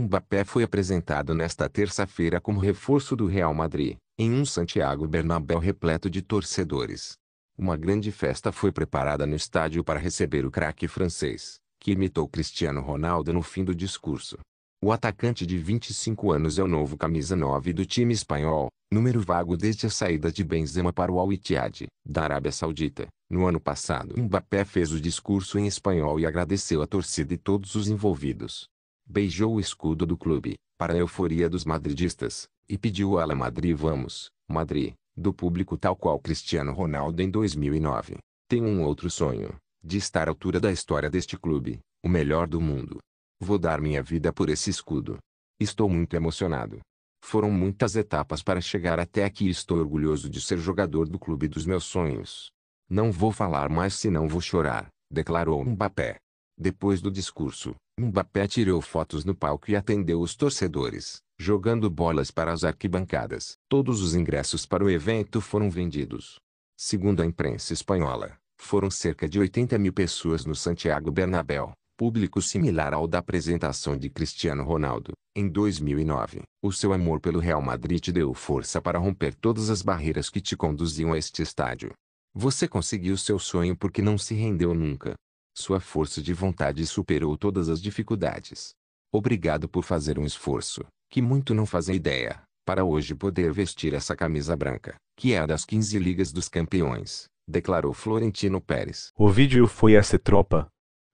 Mbappé foi apresentado nesta terça-feira como reforço do Real Madrid, em um Santiago Bernabéu repleto de torcedores. Uma grande festa foi preparada no estádio para receber o craque francês, que imitou Cristiano Ronaldo no fim do discurso. O atacante de 25 anos é o novo camisa 9 do time espanhol, número vago desde a saída de Benzema para o Al-Ittihad, da Arábia Saudita. No ano passado, Mbappé fez o discurso em espanhol e agradeceu a torcida e todos os envolvidos beijou o escudo do clube, para a euforia dos madridistas, e pediu La Madrid vamos, Madrid, do público tal qual Cristiano Ronaldo em 2009. Tenho um outro sonho, de estar à altura da história deste clube, o melhor do mundo. Vou dar minha vida por esse escudo. Estou muito emocionado. Foram muitas etapas para chegar até aqui e estou orgulhoso de ser jogador do clube dos meus sonhos. Não vou falar mais senão vou chorar, declarou Mbappé. Depois do discurso, Mbappé tirou fotos no palco e atendeu os torcedores, jogando bolas para as arquibancadas. Todos os ingressos para o evento foram vendidos. Segundo a imprensa espanhola, foram cerca de 80 mil pessoas no Santiago Bernabéu, público similar ao da apresentação de Cristiano Ronaldo, em 2009. O seu amor pelo Real Madrid te deu força para romper todas as barreiras que te conduziam a este estádio. Você conseguiu seu sonho porque não se rendeu nunca. Sua força de vontade superou todas as dificuldades. Obrigado por fazer um esforço, que muito não fazem ideia, para hoje poder vestir essa camisa branca, que é a das 15 Ligas dos Campeões, declarou Florentino Pérez. O vídeo foi essa tropa.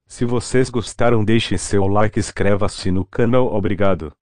Se vocês gostaram deixe seu like e inscreva-se no canal. Obrigado.